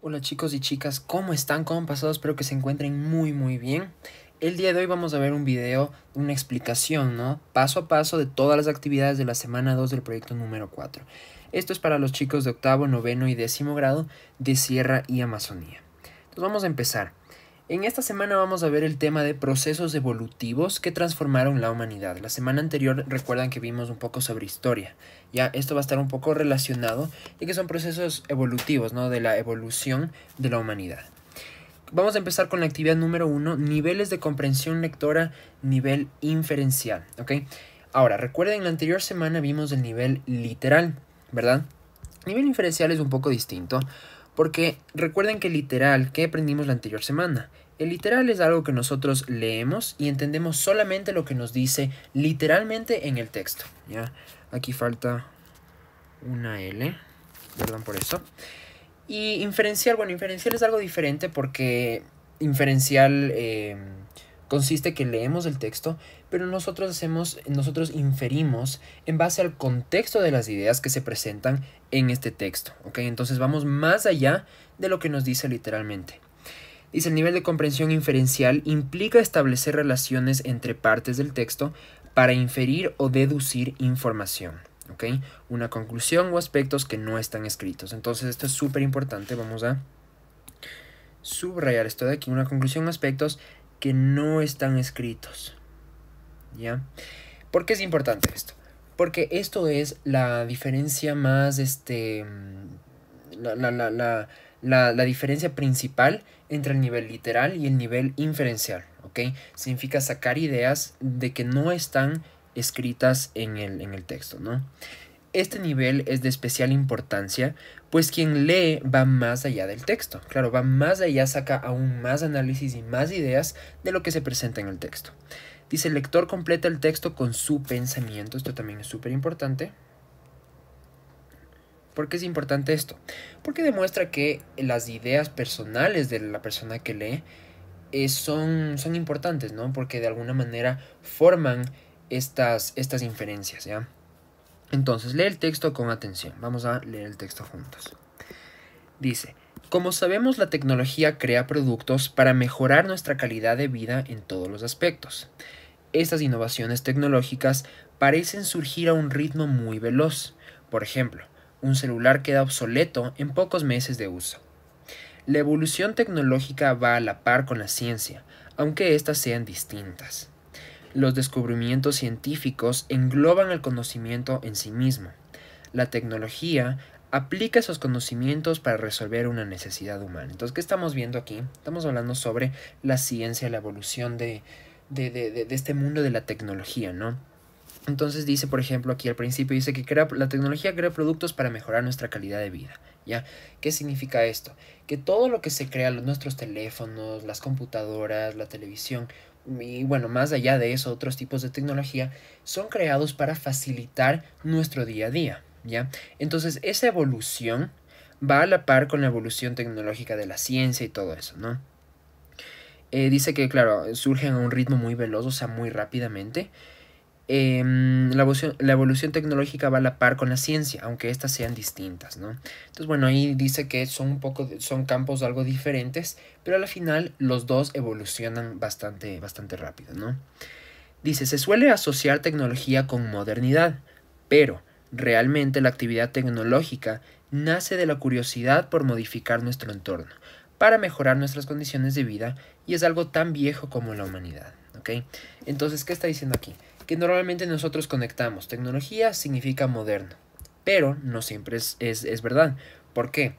Hola chicos y chicas, ¿cómo están? ¿Cómo han pasado? Espero que se encuentren muy muy bien. El día de hoy vamos a ver un video, una explicación, ¿no? Paso a paso de todas las actividades de la semana 2 del proyecto número 4. Esto es para los chicos de octavo, noveno y décimo grado de Sierra y Amazonía. Entonces vamos a empezar. En esta semana vamos a ver el tema de procesos evolutivos que transformaron la humanidad. La semana anterior recuerdan que vimos un poco sobre historia. Ya esto va a estar un poco relacionado y que son procesos evolutivos, ¿no? De la evolución de la humanidad. Vamos a empezar con la actividad número uno, niveles de comprensión lectora, nivel inferencial, ¿ok? Ahora, recuerden, la anterior semana vimos el nivel literal, ¿verdad? nivel inferencial es un poco distinto. Porque recuerden que literal, ¿qué aprendimos la anterior semana? El literal es algo que nosotros leemos y entendemos solamente lo que nos dice literalmente en el texto. ¿ya? Aquí falta una L, perdón por eso. Y inferencial, bueno, inferencial es algo diferente porque inferencial em, consiste que leemos el texto, pero nosotros hacemos, nosotros inferimos en base al contexto de las ideas que se presentan en este texto, Okay, Entonces vamos más allá de lo que nos dice literalmente. Dice, el nivel de comprensión inferencial implica establecer relaciones entre partes del texto para inferir o deducir información. ¿ok? Una conclusión o aspectos que no están escritos. Entonces esto es súper importante. Vamos a subrayar esto de aquí. Una conclusión o aspectos que no están escritos. ¿Ya? ¿Por qué es importante esto? Porque esto es la diferencia más, este, mm, la, la, la, la la, diferencia principal entre el nivel literal y el nivel inferencial, ¿ok? Significa sacar ideas de que no están escritas en el, en el texto, ¿no? Este nivel es de especial importancia, pues quien lee va más allá del texto. Claro, va más allá, saca aún más análisis y más ideas de lo que se presenta en el texto. Dice, el lector completa el texto con su pensamiento, esto también es súper importante, ¿Por qué es importante esto? Porque demuestra que las ideas personales de la persona que lee eh, son, son importantes, ¿no? Porque de alguna manera forman estas, estas inferencias, ¿ya? Entonces, lee el texto con atención. Vamos a leer el texto juntos. Dice, como sabemos, la tecnología crea productos para mejorar nuestra calidad de vida en todos los aspectos. Estas innovaciones tecnológicas parecen surgir a un ritmo muy veloz. Por ejemplo, un celular queda obsoleto en pocos meses de uso. La evolución tecnológica va a la par con la ciencia, aunque éstas sean distintas. Los descubrimientos científicos engloban el conocimiento en sí mismo. La tecnología aplica esos conocimientos para resolver una necesidad humana. Entonces, ¿qué estamos viendo aquí? Estamos hablando sobre la ciencia, la evolución de, de este mundo de la tecnología, ¿no? Entonces dice, por ejemplo, aquí al principio dice que crea, la tecnología crea productos para mejorar nuestra calidad de vida. ¿Ya? ¿Qué significa esto? Que todo lo que se crea, los, nuestros teléfonos, las computadoras, la televisión, y bueno, más allá de eso, otros tipos de tecnología, son creados para facilitar nuestro día a día. ¿Ya? Entonces, esa evolución va a la par con la evolución tecnológica de la ciencia y todo eso, ¿no? Eh, dice que, claro, surgen a un ritmo muy veloz, o sea, muy rápidamente. Em, la, evolución, la, evolución, tecnológica va a la par con la ciencia, aunque éstas sean distintas, ¿no? Entonces, bueno, ahí dice que son un poco, son campos algo diferentes, pero al final los dos evolucionan bastante, bastante rápido, ¿no? Dice, se suele asociar tecnología con modernidad, pero realmente la actividad tecnológica nace de la curiosidad por modificar nuestro entorno, para mejorar nuestras condiciones de vida, y es algo tan viejo como la humanidad, ¿ok? Entonces, ¿qué está diciendo aquí? que normalmente nosotros conectamos. Tecnología significa moderno, pero no siempre es, verdad. ¿Por qué?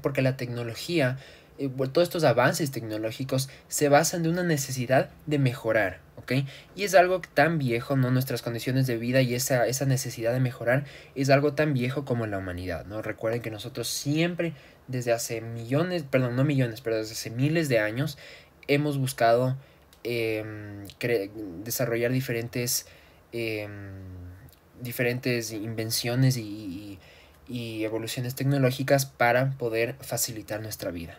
Porque la tecnología, eh, todos estos avances tecnológicos se basan de una necesidad de mejorar, ¿ok? Y es algo tan viejo, ¿no? Nuestras condiciones de vida y esa, esa necesidad de mejorar es algo tan viejo como la humanidad, ¿no? Recuerden que nosotros siempre, desde hace millones, perdón, no millones, pero desde hace miles de años, hemos buscado Em, desarrollar diferentes, em, diferentes invenciones y, evoluciones tecnológicas para poder facilitar nuestra vida.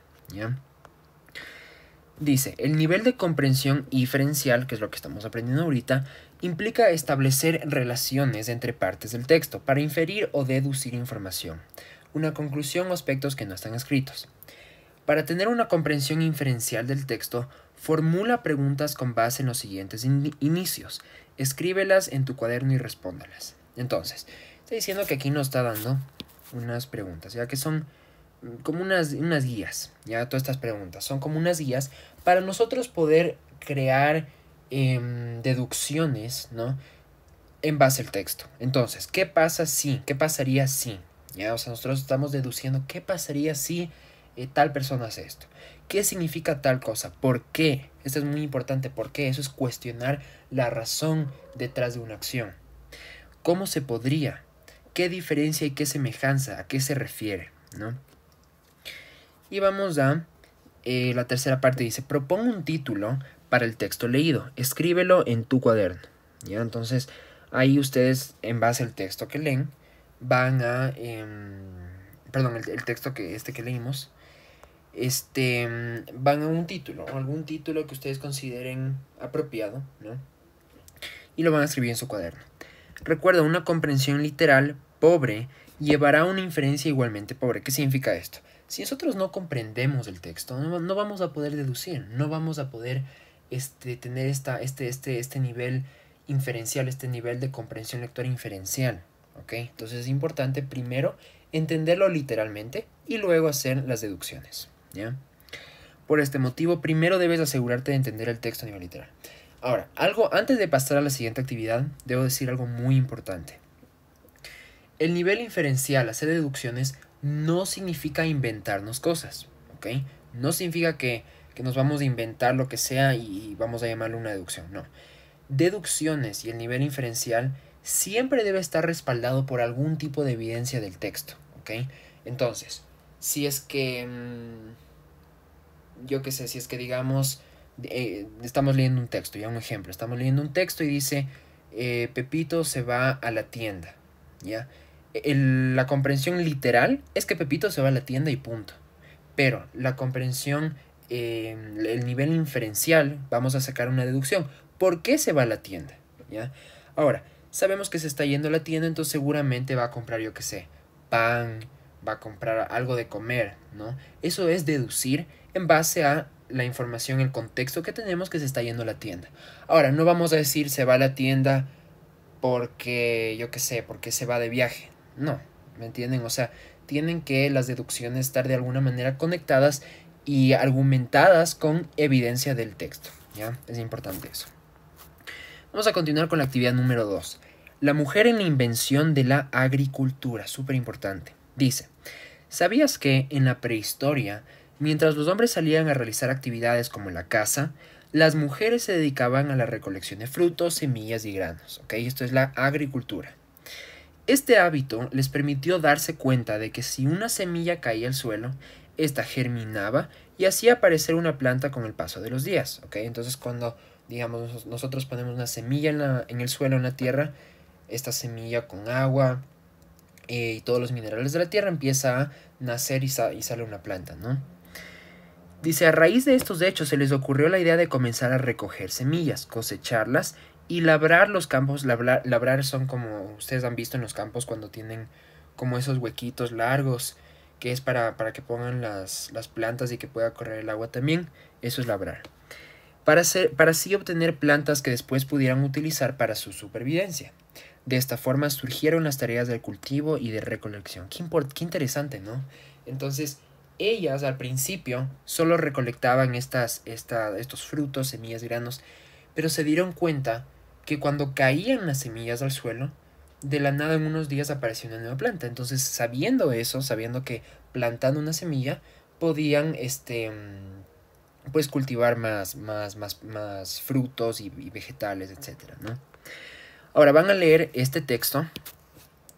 Dice, el nivel de comprensión inferencial, que es lo que estamos aprendiendo ahorita, implica establecer relaciones entre partes del texto para inferir o deducir información, una conclusión o aspectos que no están escritos. Para tener una comprensión inferencial del texto, Formula preguntas con base en los siguientes inicios. Escríbelas en tu cuaderno y respóndalas. Entonces, está diciendo que aquí nos está dando unas preguntas, ya que son mm, como unas, unas guías, ya todas estas preguntas son como unas guías para nosotros poder crear em, deducciones, ¿no? En base al texto. Entonces, ¿qué pasa si? ¿Qué pasaría si? Ya, o sea, nosotros estamos deduciendo qué pasaría si eh, tal persona hace esto qué significa tal cosa, por qué. Esto es muy importante, por qué. Eso es cuestionar la razón detrás de una acción. ¿Cómo se podría? ¿Qué diferencia y qué semejanza? ¿A qué se refiere? ¿No? Y vamos a eh, la tercera parte. Dice, propongo un título para el texto leído. Escríbelo en tu cuaderno. ¿Ya? Entonces, ahí ustedes, en base al texto que leen, van a... Em, perdón, el, el, texto que, este que leímos, este, mm, van a un título, algún título que ustedes consideren apropiado, ¿no? Y lo van a escribir en su cuaderno. Recuerda, una comprensión literal pobre llevará a una inferencia igualmente pobre. ¿Qué significa esto? Si nosotros no comprendemos el texto, no, vamos a poder deducir, no vamos a poder este, tener esta, este, este, este, nivel inferencial, este nivel de comprensión lectora inferencial. Entonces es importante primero entenderlo literalmente y luego hacer las deducciones. Por este motivo, primero debes asegurarte de entender el texto a nivel literal. Ahora, algo antes de pasar a la siguiente actividad, debo decir algo muy importante. El nivel inferencial, hacer deducciones, no significa inventarnos cosas, No significa que, nos vamos a inventar lo que sea y, vamos a llamarlo una deducción, no. Deducciones y el nivel inferencial siempre debe estar respaldado por algún tipo de evidencia del texto, Entonces, si es que, mm, yo qué sé, si es que digamos, eh, estamos leyendo un texto, ya un ejemplo, estamos leyendo un texto y dice, eh, Pepito se va a la tienda, ¿ya? la comprensión literal es que Pepito se va a la tienda y punto. Pero la comprensión, em, el nivel inferencial, vamos a sacar una deducción. ¿Por qué se va a la tienda? ¿Ya? Ahora, sabemos que se está yendo a la tienda, entonces seguramente va a comprar, yo qué sé, pan, va a comprar algo de comer, ¿no? Eso es deducir en base a la información, el contexto que tenemos que se está yendo a la tienda. Ahora, no vamos a decir se va a la tienda porque, yo qué sé, porque se va de viaje. No, ¿me entienden? O sea, tienen que las deducciones estar de alguna manera conectadas y argumentadas con evidencia del texto, ¿ya? Es importante eso. Vamos a continuar con la actividad número 2. La mujer en la invención de la agricultura, súper importante. Dice, ¿sabías que en la prehistoria, mientras los hombres salían a realizar actividades como la caza, las mujeres se dedicaban a la recolección de frutos, semillas y granos? ¿ok? Esto es la agricultura. Este hábito les permitió darse cuenta de que si una semilla caía al suelo, esta germinaba y hacía aparecer una planta con el paso de los días. ¿ok? Entonces cuando digamos nosotros ponemos una semilla en, en el suelo, en la tierra, esta semilla con agua, eh, y todos los minerales de la tierra, empieza a nacer y, sale una planta, ¿no? Dice, a raíz de estos hechos se les ocurrió la idea de comenzar a recoger semillas, cosecharlas y labrar los campos. Labrar, labrar son como ustedes han visto en los campos cuando tienen como esos huequitos largos que es para, que pongan las, plantas y que pueda correr el agua también. Eso es labrar. Para, para así obtener plantas que después pudieran utilizar para su supervivencia. De esta forma surgieron las tareas del cultivo y de recolección. Qué, qué interesante, ¿no? Entonces, ellas al principio solo recolectaban estas, esta, estos frutos, semillas, granos, pero se dieron cuenta que cuando caían las semillas al suelo, de la nada en unos días apareció una nueva planta. Entonces, sabiendo eso, sabiendo que plantando una semilla, podían este pues cultivar más, más, más, más frutos y, y vegetales, etcétera, ¿no? Ahora van a leer este texto.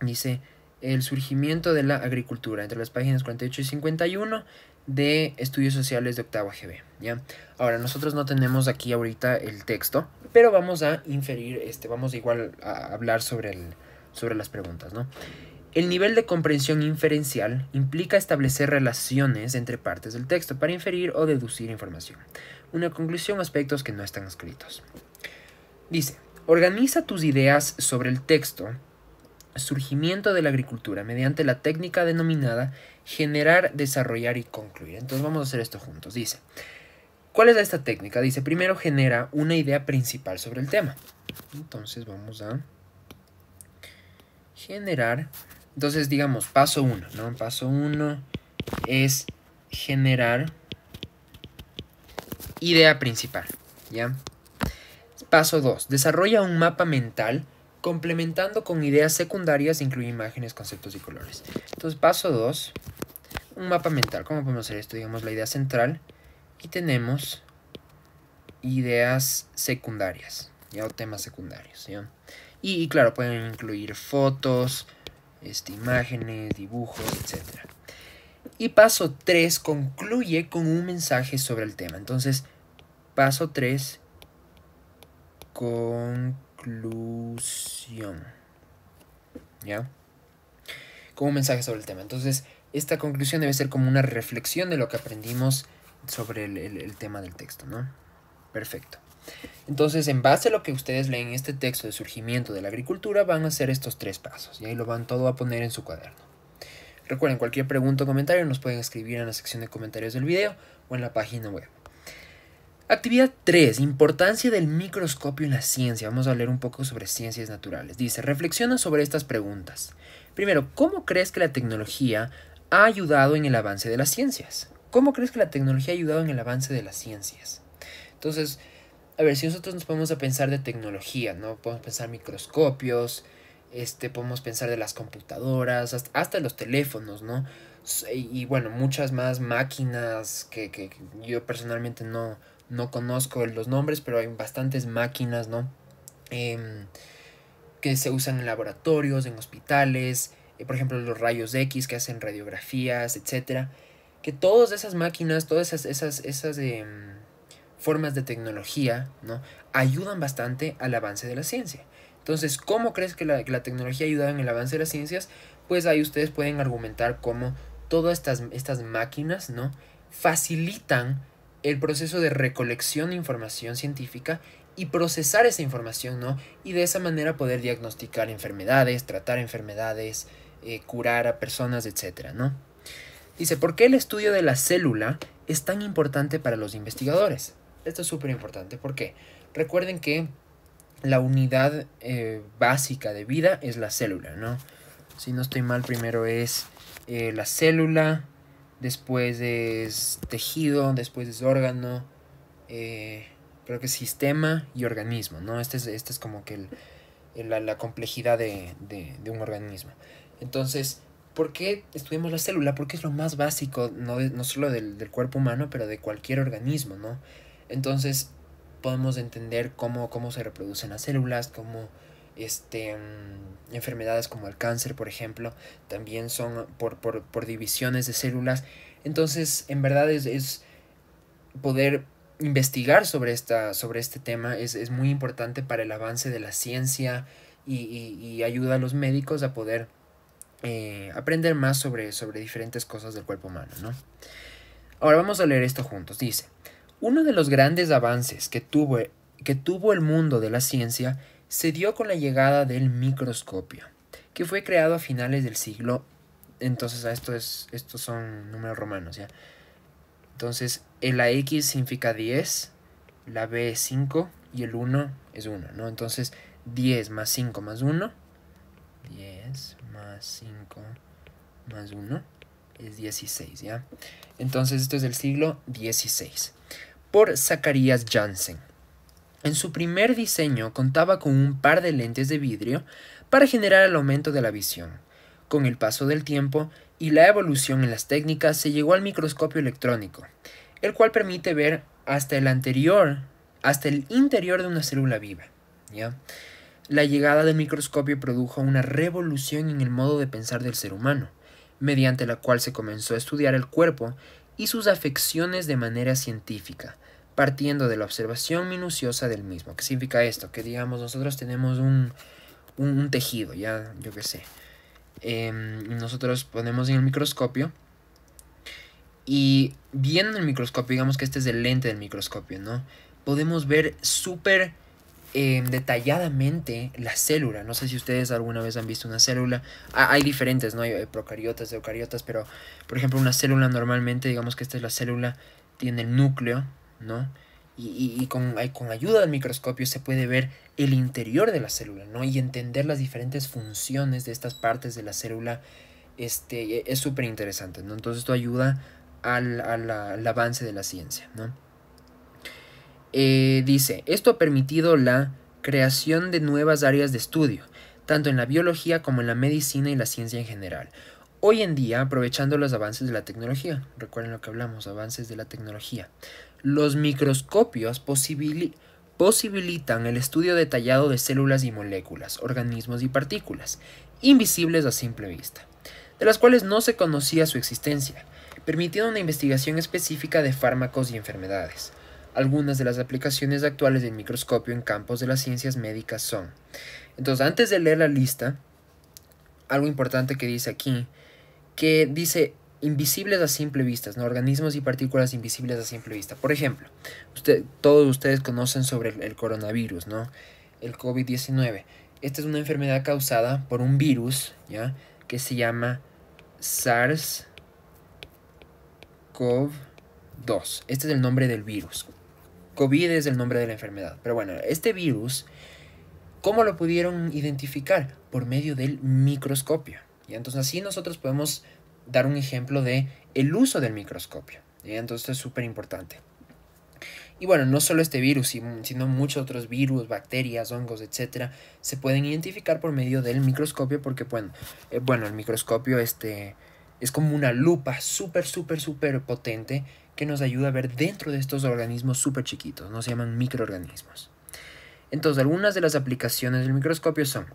Dice El surgimiento de la agricultura, entre las páginas 48 y 51 de Estudios Sociales de Octavo GB. ¿ya? Ahora, nosotros no tenemos aquí ahorita el texto, pero vamos a inferir, este, vamos igual a hablar sobre, el, sobre las preguntas. ¿no? El nivel de comprensión inferencial implica establecer relaciones entre partes del texto para inferir o deducir información. Una conclusión, aspectos que no están escritos. Dice, Organiza tus ideas sobre el texto surgimiento de la agricultura mediante la técnica denominada generar, desarrollar y concluir. Entonces vamos a hacer esto juntos. Dice, ¿cuál es esta técnica? Dice, primero genera una idea principal sobre el tema. Entonces vamos a generar. Entonces digamos, paso 1, ¿no? Paso 1 es generar idea principal, ¿ya? Paso 2. Desarrolla un mapa mental complementando con ideas secundarias, incluye imágenes, conceptos y colores. Entonces, paso 2, un mapa mental. ¿Cómo podemos hacer esto? Digamos la idea central y tenemos ideas secundarias, ya o temas secundarios. Y, claro, pueden incluir fotos, este, imágenes, dibujos, etc. Y paso 3 concluye con un mensaje sobre el tema. Entonces, paso 3 conclusión. ¿Ya? Como mensaje sobre el tema. Entonces, esta conclusión debe ser como una reflexión de lo que aprendimos sobre el, tema del texto, ¿no? Perfecto. Entonces, en base a lo que ustedes leen en este texto de surgimiento de la agricultura, van a hacer estos tres pasos. Y ahí lo van todo a poner en su cuaderno. Recuerden, cualquier pregunta o comentario nos pueden escribir en la sección de comentarios del video o en la página web. Actividad 3. Importancia del microscopio en la ciencia. Vamos a hablar un poco sobre ciencias naturales. Dice, reflexiona sobre estas preguntas. Primero, ¿cómo crees que la tecnología ha ayudado en el avance de las ciencias? ¿Cómo crees que la tecnología ha ayudado en el avance de las ciencias? Entonces, a ver, si nosotros nos podemos a pensar de tecnología, ¿no? Podemos pensar microscopios, este, podemos pensar de las computadoras, hasta, los teléfonos, ¿no? Y, bueno, muchas más máquinas que yo personalmente no, no conozco los nombres, pero hay bastantes máquinas, ¿no? Em, que se usan en laboratorios, en hospitales, eh, por ejemplo los rayos X que hacen radiografías, etc. Que todas esas máquinas, todas esas, esas, em, formas de tecnología, ¿no? Ayudan bastante al avance de la ciencia. Entonces, ¿cómo crees que la, tecnología ayuda en el avance de las ciencias? Pues ahí ustedes pueden argumentar cómo todas estas, estas máquinas, ¿no? Facilitan el proceso de recolección de información científica y procesar esa información, ¿no? Y de esa manera poder diagnosticar enfermedades, tratar enfermedades, eh, curar a personas, etcétera, ¿no? Dice, ¿por qué el estudio de la célula es tan importante para los investigadores? Esto es súper importante, ¿por qué? Recuerden que la unidad eh, básica de vida es la célula, ¿no? Si no estoy mal, primero es eh, la célula, después es tejido, después es órgano, eh, creo que es sistema y organismo, ¿no? Este es, este es como que la, complejidad de, un organismo. Entonces, ¿por qué estudiamos la célula? Porque es lo más básico, no, solo del, del, cuerpo humano, pero de cualquier organismo, ¿no? Entonces, podemos entender cómo, cómo se reproducen las células, cómo este, mm, enfermedades como el cáncer, por ejemplo, también son por, por, divisiones de células. Entonces, en verdad es, poder investigar sobre, esta, sobre este tema es, muy importante para el avance de la ciencia y, ayuda a los médicos a poder eh, aprender más sobre, sobre diferentes cosas del cuerpo humano. Ahora vamos a leer esto juntos. Dice, uno de los grandes avances que tuvo, que tuvo el mundo de la ciencia se dio con la llegada del microscopio, que fue creado a finales del siglo. Entonces, ah, esto es, estos son números romanos, ¿ya? Entonces, la X significa 10, la B es 5 y el 1 es 1, ¿no? Entonces, 10 más 5 más 1, 10 más 5 más 1 es 16, ¿ya? Entonces, esto es del siglo XVI, por Zacarías Janssen. En su primer diseño contaba con un par de lentes de vidrio para generar el aumento de la visión. Con el paso del tiempo y la evolución en las técnicas se llegó al microscopio electrónico, el cual permite ver hasta el anterior, hasta el interior de una célula viva. La llegada del microscopio produjo una revolución en el modo de pensar del ser humano, mediante la cual se comenzó a estudiar el cuerpo y sus afecciones de manera científica, partiendo de la observación minuciosa del mismo. ¿Qué significa esto? Que digamos, nosotros tenemos un, tejido, ya yo qué sé. Em, nosotros ponemos en el microscopio y viendo el microscopio, digamos que este es el lente del microscopio, ¿no? Podemos ver súper em, detalladamente la célula. No sé si ustedes alguna vez han visto una célula. hay diferentes, ¿no? Hay procariotas, eucariotas, pero por ejemplo una célula normalmente, digamos que esta es la célula, tiene el núcleo, ¿no? Y, con, ayuda del microscopio se puede ver el interior de la célula, ¿no? Y entender las diferentes funciones de estas partes de la célula este, e, es súper interesante, ¿no? Entonces esto ayuda al, avance de la ciencia, ¿no? Eh, dice, esto ha permitido la creación de nuevas áreas de estudio, tanto en la biología como en la medicina y la ciencia en general. Hoy en día, aprovechando los avances de la tecnología, recuerden lo que hablamos, avances de la tecnología, los microscopios posibilitan el estudio detallado de células y moléculas, organismos y partículas, invisibles a simple vista, de las cuales no se conocía su existencia, permitiendo una investigación específica de fármacos y enfermedades. Algunas de las aplicaciones actuales del microscopio en campos de las ciencias médicas son. Entonces, antes de leer la lista, algo importante que dice aquí, que dice invisibles a simple vista, ¿no? organismos y partículas invisibles a simple vista. Por ejemplo, usted, todos ustedes conocen sobre el, el coronavirus, ¿no? el COVID-19. Esta es una enfermedad causada por un virus ¿ya? que se llama SARS-CoV-2. Este es el nombre del virus. COVID es el nombre de la enfermedad. Pero bueno, este virus, ¿cómo lo pudieron identificar? Por medio del microscopio. ¿ya? Entonces así nosotros podemos dar un ejemplo de el uso del microscopio. ¿eh? Entonces es súper importante. Y bueno, no solo este virus, sino muchos otros virus, bacterias, hongos, etcétera, se pueden identificar por medio del microscopio porque, bueno, eh, bueno el microscopio este, es como una lupa súper, súper, súper potente que nos ayuda a ver dentro de estos organismos súper chiquitos, ¿no? Se llaman microorganismos. Entonces, algunas de las aplicaciones del microscopio son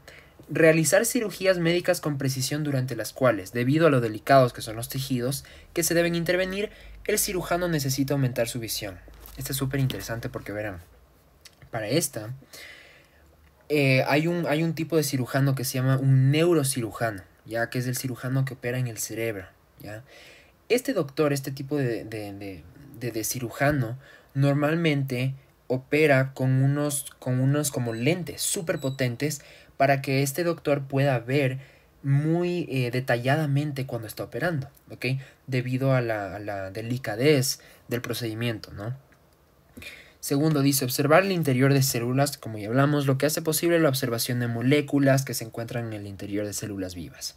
realizar cirugías médicas con precisión durante las cuales, debido a lo delicados que son los tejidos que se deben intervenir, el cirujano necesita aumentar su visión. Esto es súper interesante porque verán, para esta eh, hay, un, hay un tipo de cirujano que se llama un neurocirujano, ya que es el cirujano que opera en el cerebro. ¿ya? Este doctor, este tipo de, cirujano, normalmente opera con unos, con unos como lentes súper potentes para que este doctor pueda ver muy eh, detalladamente cuando está operando, Debido a la, delicadez del procedimiento, ¿no? Segundo, dice observar el interior de células, como ya hablamos, lo que hace posible la observación de moléculas que se encuentran en el interior de células vivas.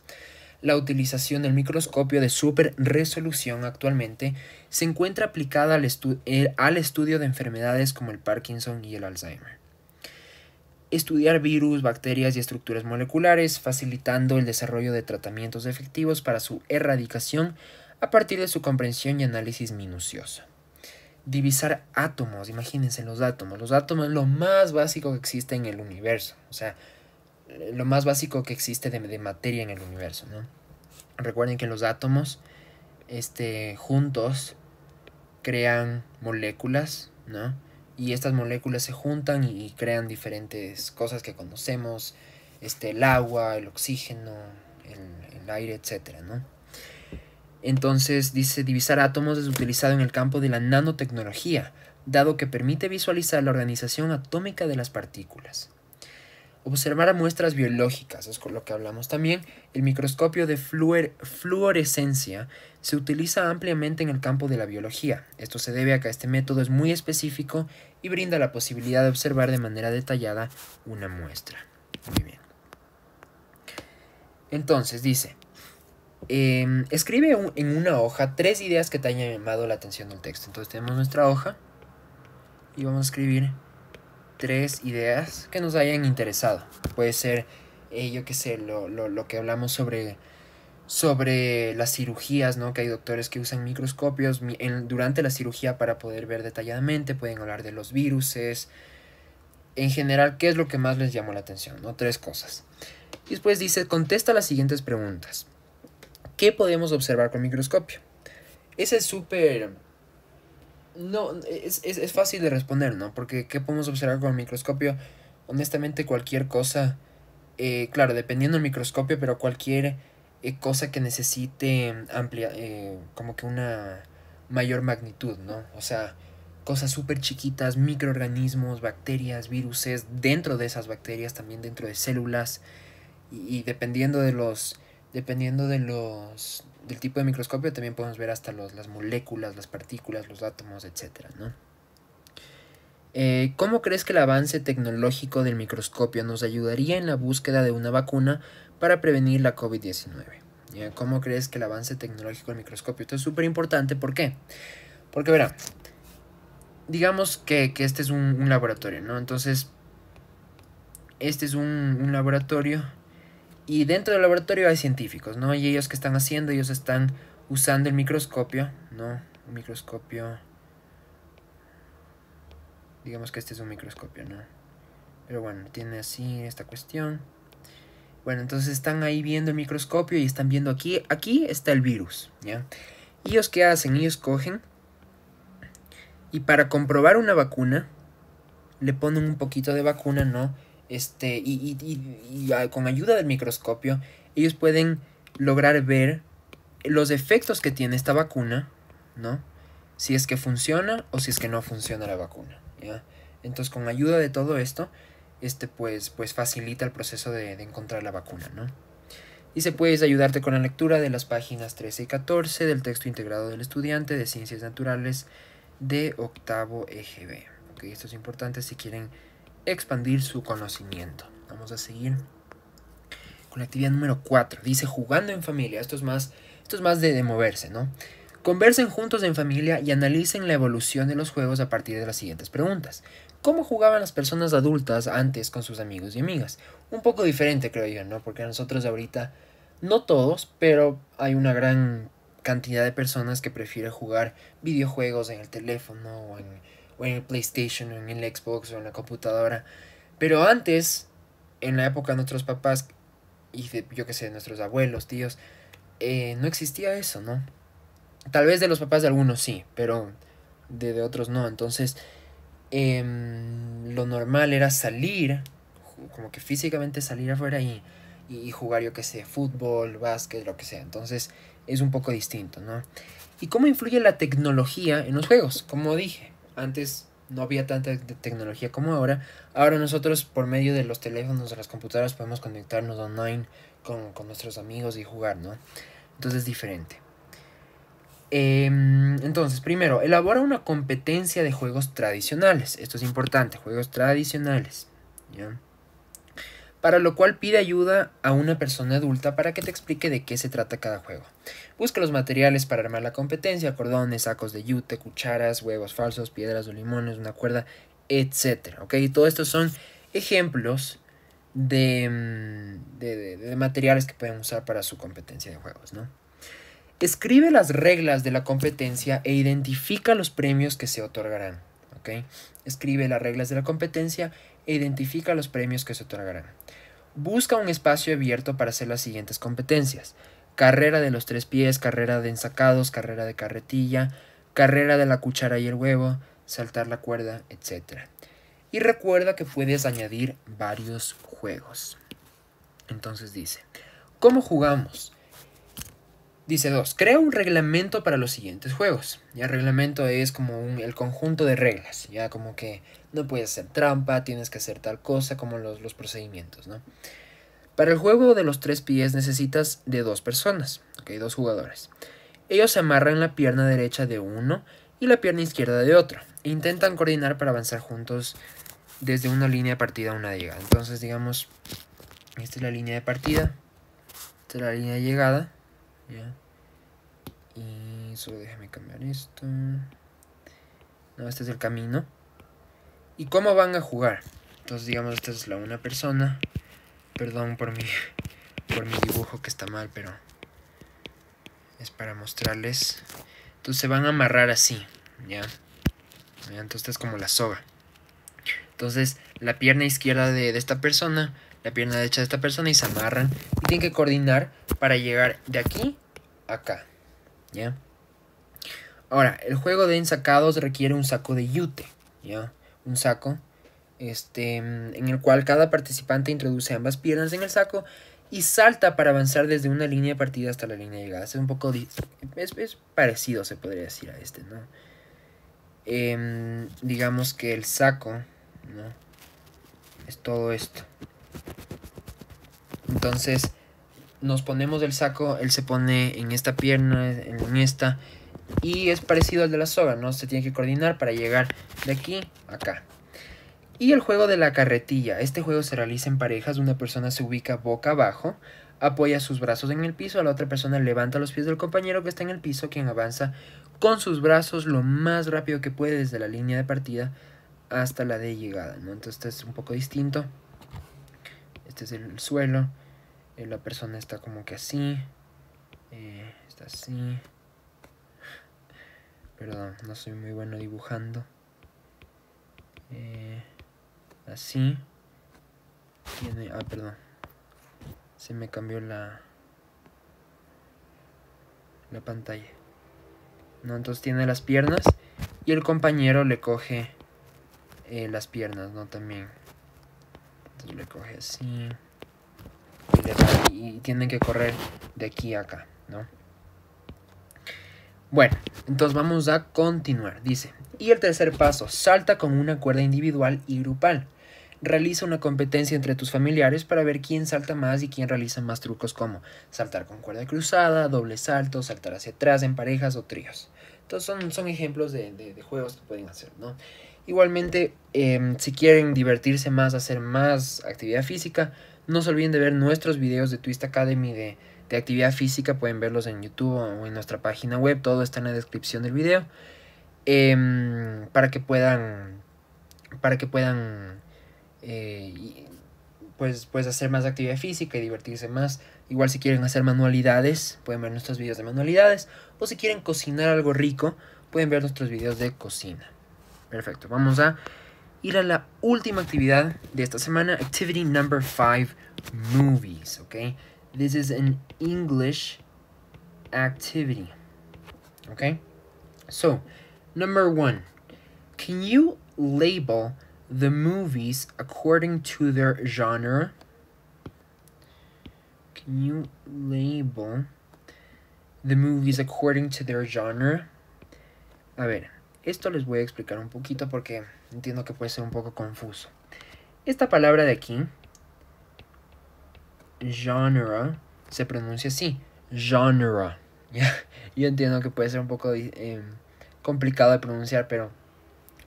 La utilización del microscopio de superresolución actualmente se encuentra aplicada al eh, estudio de enfermedades como el Parkinson y el Alzheimer estudiar virus, bacterias y estructuras moleculares, facilitando el desarrollo de tratamientos efectivos para su erradicación a partir de su comprensión y análisis minucioso. Divisar átomos, imagínense los átomos. Los átomos lo más básico que existe en el universo, o sea, lo más básico que existe de, materia en el universo. ¿no? Recuerden que los átomos este, juntos crean moléculas, ¿no? y estas moléculas se juntan y, crean diferentes cosas que conocemos, este, el agua, el oxígeno, el, aire, etc. Entonces dice, divisar átomos es utilizado en el campo de la nanotecnología, dado que permite visualizar la organización atómica de las partículas observar a muestras biológicas, es con lo que hablamos también. El microscopio de fluorescencia se utiliza ampliamente en el campo de la biología. Esto se debe a que este método es muy específico y brinda la posibilidad de observar de manera detallada una muestra. Muy bien. Entonces dice, em, escribe en una hoja tres ideas que te hayan llamado la atención del texto. Entonces tenemos nuestra hoja y vamos a escribir tres ideas que nos hayan interesado. Puede ser, eh, yo qué sé, lo, que hablamos sobre, sobre las cirugías, ¿no? Que hay doctores que usan microscopios durante la cirugía para poder ver detalladamente, pueden hablar de los viruses. En general, ¿qué es lo que más les llamó la atención? ¿no? Tres cosas. Y después dice, contesta las siguientes preguntas. ¿Qué podemos observar con microscopio? Ese es súper no, es, es, es, fácil de responder, ¿no? Porque ¿qué podemos observar con el microscopio? Honestamente cualquier cosa, eh, claro, dependiendo del microscopio, pero cualquier eh, cosa que necesite amplia, eh, como que una mayor magnitud, ¿no? O sea, cosas súper chiquitas, microorganismos, bacterias, viruses, dentro de esas bacterias, también dentro de células, y, y dependiendo de los, dependiendo de los, del tipo de microscopio también podemos ver hasta las moléculas, las partículas, los átomos, etc. Eh, ¿Cómo crees que el avance tecnológico del microscopio nos ayudaría en la búsqueda de una vacuna para prevenir la COVID-19? Eh, ¿Cómo crees que el avance tecnológico del microscopio? Esto es súper importante, ¿por qué? Porque verá, digamos que, este es un, laboratorio, ¿no? Entonces, este es un, un laboratorio y dentro del laboratorio hay científicos, ¿no? Y ellos que están haciendo, ellos están usando el microscopio, ¿no? Un microscopio... Digamos que este es un microscopio, ¿no? Pero bueno, tiene así esta cuestión. Bueno, entonces están ahí viendo el microscopio y están viendo aquí, aquí está el virus, ¿ya? Ellos qué hacen? Ellos cogen y para comprobar una vacuna, le ponen un poquito de vacuna, ¿no? Este, y, ah, con ayuda del microscopio, ellos pueden lograr ver los efectos que tiene esta vacuna, ¿no? Si es que funciona o si es que no funciona la vacuna, ¿ya? Entonces, con ayuda de todo esto, este, pues, pues facilita el proceso de, encontrar la vacuna, ¿no? se puedes ayudarte con la lectura de las páginas 13 y 14 del texto integrado del estudiante de Ciencias Naturales de octavo EGB. esto es importante si quieren expandir su conocimiento. Vamos a seguir con la actividad número 4. Dice jugando en familia. Esto es más, esto es más de, moverse, ¿no? Conversen juntos en familia y analicen la evolución de los juegos a partir de las siguientes preguntas. ¿Cómo jugaban las personas adultas antes con sus amigos y amigas? Un poco diferente, creo yo, ¿no? Porque nosotros ahorita, no todos, pero hay una gran cantidad de personas que prefieren jugar videojuegos en el teléfono o en o en el PlayStation, o en el Xbox, o en la computadora. Pero antes, en la época de nuestros papás, y yo qué sé, de nuestros abuelos, tíos, eh, no existía eso, ¿no? Tal vez de los papás de algunos sí, pero de, otros no. Entonces, em, lo normal era salir, como que físicamente salir afuera y, y jugar, yo que sé, fútbol, básquet, lo que sea. Entonces, es un poco distinto, ¿no? ¿Y cómo influye la tecnología en los juegos? Como dije, antes no había tanta tecnología como ahora. Ahora nosotros por medio de los teléfonos, de las computadoras, podemos conectarnos online con, nuestros amigos y jugar, ¿no? Entonces es diferente. Em, entonces, primero, elabora una competencia de juegos tradicionales. Esto es importante, juegos tradicionales. ¿ya? para lo cual pide ayuda a una persona adulta para que te explique de qué se trata cada juego. Busca los materiales para armar la competencia, cordones, sacos de yute, cucharas, huevos falsos, piedras de limones, una cuerda, etc. ¿Ok? Todo esto son ejemplos mm, de, materiales que pueden usar para su competencia de juegos, ¿no? Escribe las reglas de la competencia e identifica los premios que se otorgarán. Escribe las reglas de la competencia e identifica los premios que se otorgarán. Busca un espacio abierto para hacer las siguientes competencias. Carrera de los tres pies, carrera de ensacados, carrera de carretilla, carrera de la cuchara y el huevo, saltar la cuerda, etc. Y recuerda que puedes añadir varios juegos. Entonces dice, ¿cómo jugamos? Dice dos, Crea un reglamento para los siguientes juegos. Ya el reglamento es como el conjunto de reglas. Ya como que no puedes hacer trampa, tienes que hacer tal cosa, como los, procedimientos, ¿no? Para el juego de los tres pies necesitas de dos personas, ok, dos jugadores. Ellos se amarran la pierna derecha de uno y la pierna izquierda de otro. E intentan coordinar para avanzar juntos desde una línea de partida a una llegada. Entonces, digamos, esta es la línea de partida, esta es la línea de llegada, Y solo déjame cambiar esto. No, este es el camino. ¿Y cómo van a jugar? Entonces, digamos, esta es la una persona. Perdón por mi, por mi dibujo que está mal, pero es para mostrarles. Entonces se van a amarrar así, ¿ya? Entonces esta es como la soga. Entonces la pierna izquierda de, de, esta persona, la pierna derecha de esta persona y se amarran. Y tienen que coordinar para llegar de aquí a acá, ¿ya? Ahora, el juego de ensacados requiere un saco de yute, ¿ya? un saco, este, en el cual cada participante introduce ambas piernas en el saco y salta para avanzar desde una línea de partida hasta la línea de llegada. Es un poco es, parecido, se podría decir, a este, em, digamos que el saco, ¿no? Es todo esto. Entonces, nos ponemos el saco, él se pone en esta pierna, en esta, y es parecido al de la soga, ¿no? Se tiene que coordinar para llegar de aquí a acá. Y el juego de la carretilla. Este juego se realiza en parejas. Una persona se ubica boca abajo, apoya sus brazos en el piso, a la otra persona levanta los pies del compañero que está en el piso, quien avanza con sus brazos lo más rápido que puede desde la línea de partida hasta la de llegada. ¿no? Entonces este es un poco distinto. Este es el suelo. Eh, la persona está como que así. Eh, está así. Perdón, no soy muy bueno dibujando. Eh, así. Tiene, ah, perdón. Se me cambió la, la pantalla. ¿No? Entonces tiene las piernas y el compañero le coge eh, las piernas, ¿no? También. Entonces le coge así. Y, le, y tienen que correr de aquí a acá, ¿no? Bueno, entonces vamos a continuar. Dice, y el tercer paso, salta con una cuerda individual y grupal. Realiza una competencia entre tus familiares para ver quién salta más y quién realiza más trucos como saltar con cuerda cruzada, doble salto, saltar hacia atrás en parejas o tríos. Entonces son, son ejemplos de, juegos que pueden hacer, ¿no? Igualmente, em, si quieren divertirse más, hacer más actividad física, no se olviden de ver nuestros videos de Twist Academy de de actividad física, pueden verlos en YouTube o en nuestra página web, todo está en la descripción del video, em, para que puedan, para que puedan, eh, pues, pues, hacer más actividad física y divertirse más. Igual si quieren hacer manualidades, pueden ver nuestros videos de manualidades, o si quieren cocinar algo rico, pueden ver nuestros videos de cocina. Perfecto, vamos a ir a la última actividad de esta semana, activity number 5, movies, ¿ok? This is an English activity. Okay? So, number one, can you label the movies according to their genre? Can you label the movies according to their genre? A ver, esto les voy a explicar un poquito porque entiendo que puede ser un poco confuso. Esta palabra de aquí genre se pronuncia así, genre. Yo entiendo que puede ser un poco eh, complicado de pronunciar, pero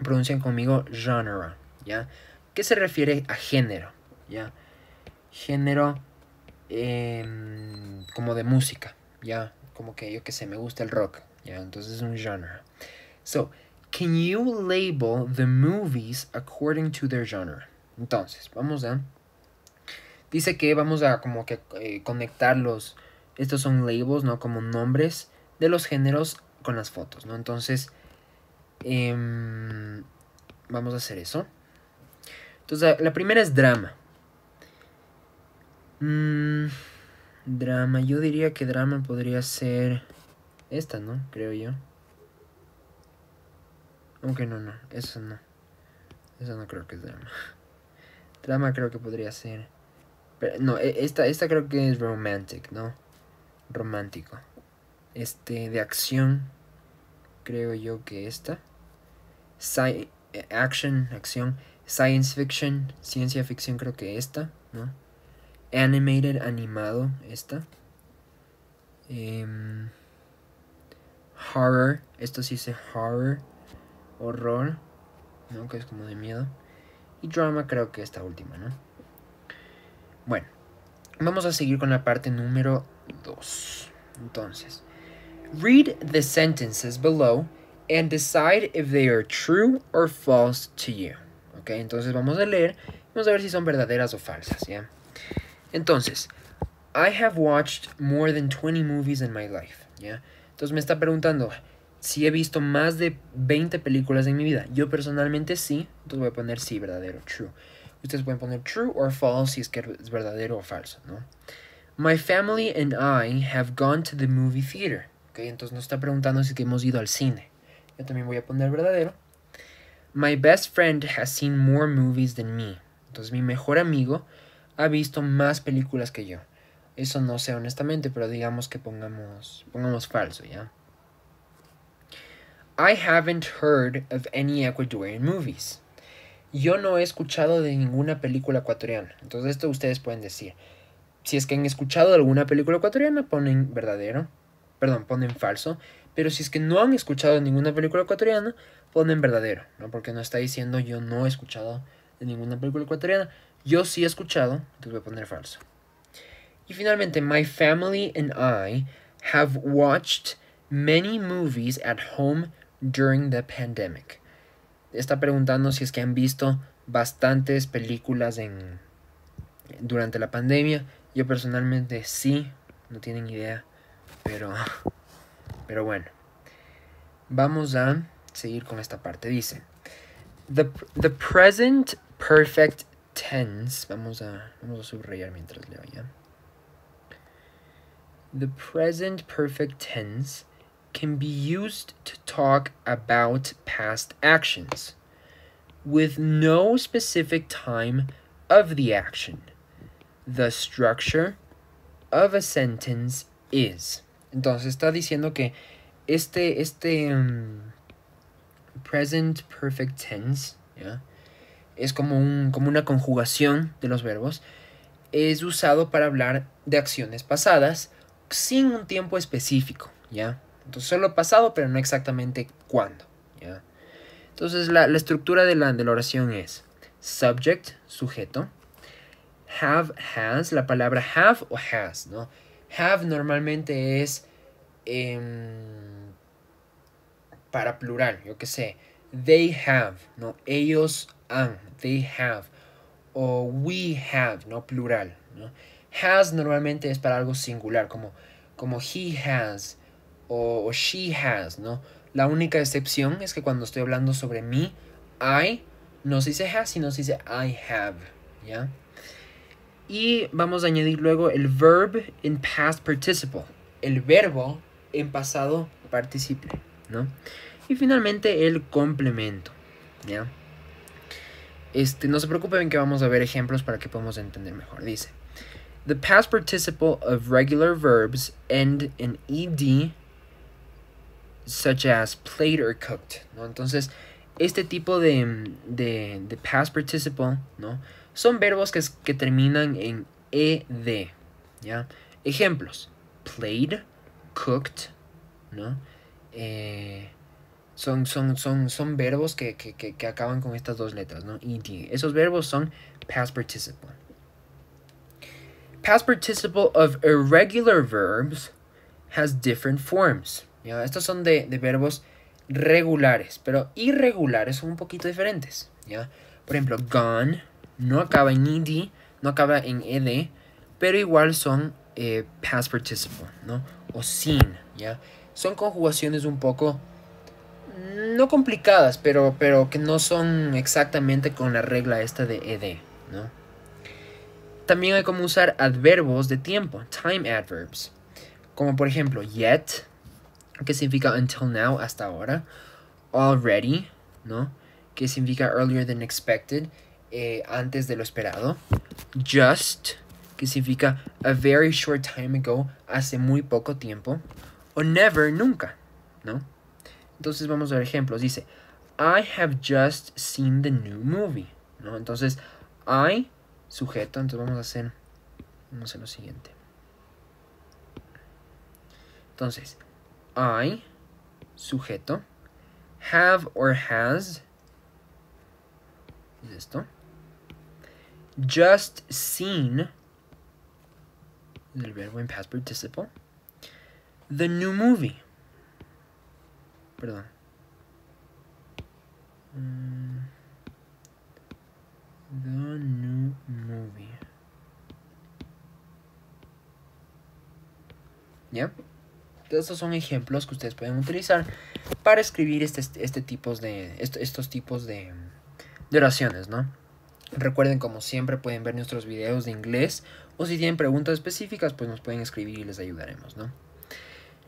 pronuncian conmigo genre, ¿ya? ¿Qué se refiere a género? ¿Ya? Género em, como de música, ¿ya? Como que yo que sé, me gusta el rock, ¿ya? Entonces es un genre. So, can you label the movies according to their genre? Entonces, vamos a Dice que vamos a como que eh, conectarlos. Estos son labels, ¿no? Como nombres de los géneros con las fotos, ¿no? Entonces, em, vamos a hacer eso. Entonces, la primera es drama. Mm, drama, yo diría que drama podría ser esta, ¿no? Creo yo. Aunque no, no, eso no. Eso no creo que es drama. Drama creo que podría ser no, e, esta, creo que es romantic, ¿no? Romántico. Este, de acción. Creo yo que esta. Eh, action, acción. Science fiction, ciencia ficción creo que esta, ¿no? Animated, animado, esta. Em, horror, esto sí dice horror, horror, ¿no? Que es como de miedo. Y drama creo que esta última, ¿no? Bueno, vamos a seguir con la parte número 2. Entonces, read the sentences below and decide if they are true or false to you. Ok, entonces vamos a leer, vamos a ver si son verdaderas o falsas, ¿ya? Entonces, I have watched more than 20 movies in my life, ¿ya? Entonces me está preguntando si he visto más de 20 películas en mi vida. Yo personalmente sí, entonces voy a poner sí, verdadero, true. Ustedes pueden poner true or false si es que es verdadero o falso, ¿no? My family and I have gone to the movie theater. entonces nos está preguntando si es que hemos ido al cine. Yo también voy a poner verdadero. My best friend has seen more movies than me. Entonces mi mejor amigo ha visto más películas que yo. Eso no sé honestamente, pero digamos que pongamos, pongamos falso, ¿ya? I haven't heard of any Ecuadorian movies. Yo no he escuchado de ninguna película ecuatoriana. Entonces esto ustedes pueden decir. Si es que han escuchado de alguna película ecuatoriana, ponen verdadero. Perdón, ponen falso. Pero si es que no han escuchado de ninguna película ecuatoriana, ponen verdadero. ¿no? Porque no está diciendo yo no he escuchado de ninguna película ecuatoriana. Yo sí he escuchado, entonces voy a poner falso. Y finalmente, my family and I have watched many movies at home during the pandemic está preguntando si es que han visto bastantes películas en, durante la pandemia. Yo personalmente sí, no tienen idea, pero, pero bueno. Vamos a seguir con esta parte. Dice, the, present perfect tense. Vamos a, vamos a subrayar mientras leo ya. The present perfect tense can be used to talk about past actions with no specific time of the action. The structure of a sentence is. Entonces está diciendo que este, este um, present perfect tense ¿ya? es como, un, como una conjugación de los verbos. Es usado para hablar de acciones pasadas sin un tiempo específico, ¿ya? Entonces solo pasado, pero no exactamente cuándo. Entonces la, estructura de la, de la oración es subject, sujeto, have, has, la palabra have o has, ¿no? Have normalmente es em, para plural, yo qué sé. They have, ¿no? Ellos han, they have. O we have, ¿no? Plural, ¿no? Has normalmente es para algo singular, como, como he has, o, she has, ¿no? La única excepción es que cuando estoy hablando sobre mí, I no se dice has, sino se dice I have, ¿ya? Y vamos a añadir luego el verb en past participle, el verbo en pasado participle, ¿no? Y finalmente el complemento, ¿ya? Este, no se preocupen que vamos a ver ejemplos para que podamos entender mejor. Dice, the past participle of regular verbs end in ed such as played or cooked, ¿no? Entonces, este tipo de, past participle, ¿no? Son verbos que, terminan en ed, ¿ya? Ejemplos, played, cooked, ¿no? Eh, son, verbos que, acaban con estas dos letras, ¿no? Ed. Esos verbos son past participle. Past participle of irregular verbs has different forms. Estos son de, verbos regulares, pero irregulares son un poquito diferentes, ¿ya? Por ejemplo, gone no acaba en ed, no acaba en ed, pero igual son eh, past participle, ¿no? O sin, ¿ya? Son conjugaciones un poco mm, no complicadas, pero, pero que no son exactamente con la regla esta de ed, ¿no? También hay como usar adverbos de tiempo, time adverbs. Como por ejemplo, yet, que significa until now, hasta ahora. Already, ¿no? Que significa earlier than expected, eh, antes de lo esperado. Just, que significa a very short time ago, hace muy poco tiempo. O never, nunca, ¿no? Entonces vamos a ver ejemplos. Dice, I have just seen the new movie, ¿no? Entonces, I, sujeto, entonces vamos a hacer, vamos a hacer lo siguiente. Entonces, I, sujeto, have or has, es esto, just seen, el verbo in past participle, the new movie. Perdón. Mm, the new movie. Yep. Yeah. Estos son ejemplos que ustedes pueden utilizar para escribir este, este de, estos tipos de, oraciones, ¿no? Recuerden, como siempre, pueden ver nuestros videos de inglés o si tienen preguntas específicas, pues nos pueden escribir y les ayudaremos, ¿no?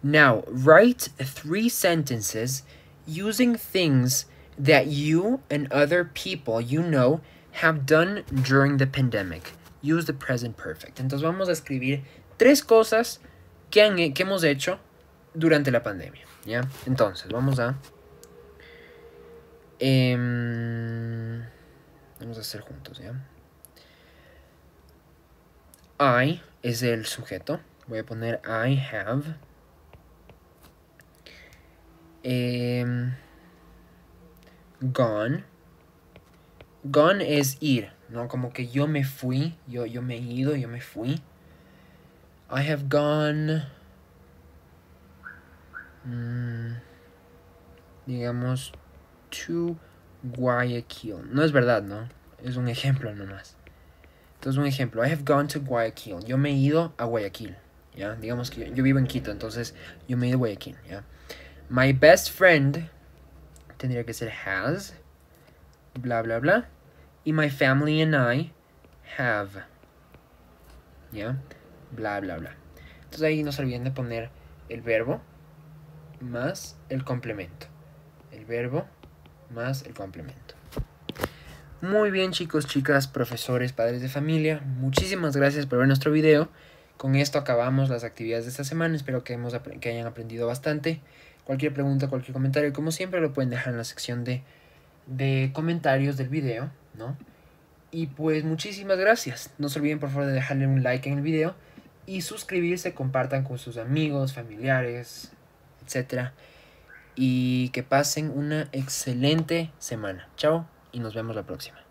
Now, write three sentences using things that you and other people you know have done during the pandemic. Use the present perfect. Entonces vamos a escribir tres cosas que hemos hecho durante la pandemia, ¿ya? Entonces, vamos a... Em, vamos a hacer juntos, ¿ya? I es el sujeto. Voy a poner I have. Em, gone. Gone es ir, ¿no? Como que yo me fui, yo, yo me he ido, yo me fui. I have gone Mm, digamos, to Guayaquil. No es verdad, ¿no? Es un ejemplo nomás. Entonces, un ejemplo. I have gone to Guayaquil. Yo me he ido a Guayaquil. ¿Ya? Digamos que yo, vivo en Quito, entonces yo me he ido a Guayaquil, ¿ya? My best friend tendría que ser has, bla, bla, bla. Y my family and I have, ¿ya? Bla, bla, bla. Entonces ahí no se olviden de poner el verbo más el complemento. El verbo más el complemento. Muy bien chicos, chicas, profesores, padres de familia, muchísimas gracias por ver nuestro video. Con esto acabamos las actividades de esta semana, espero que, que hayan aprendido bastante. Cualquier pregunta, cualquier comentario, como siempre lo pueden dejar en la sección de, comentarios del video, Y pues muchísimas gracias. No se olviden por favor de dejarle un like en el video y suscribirse, compartan con sus amigos, familiares, etc. Y que pasen una excelente semana. Chao y nos vemos la próxima.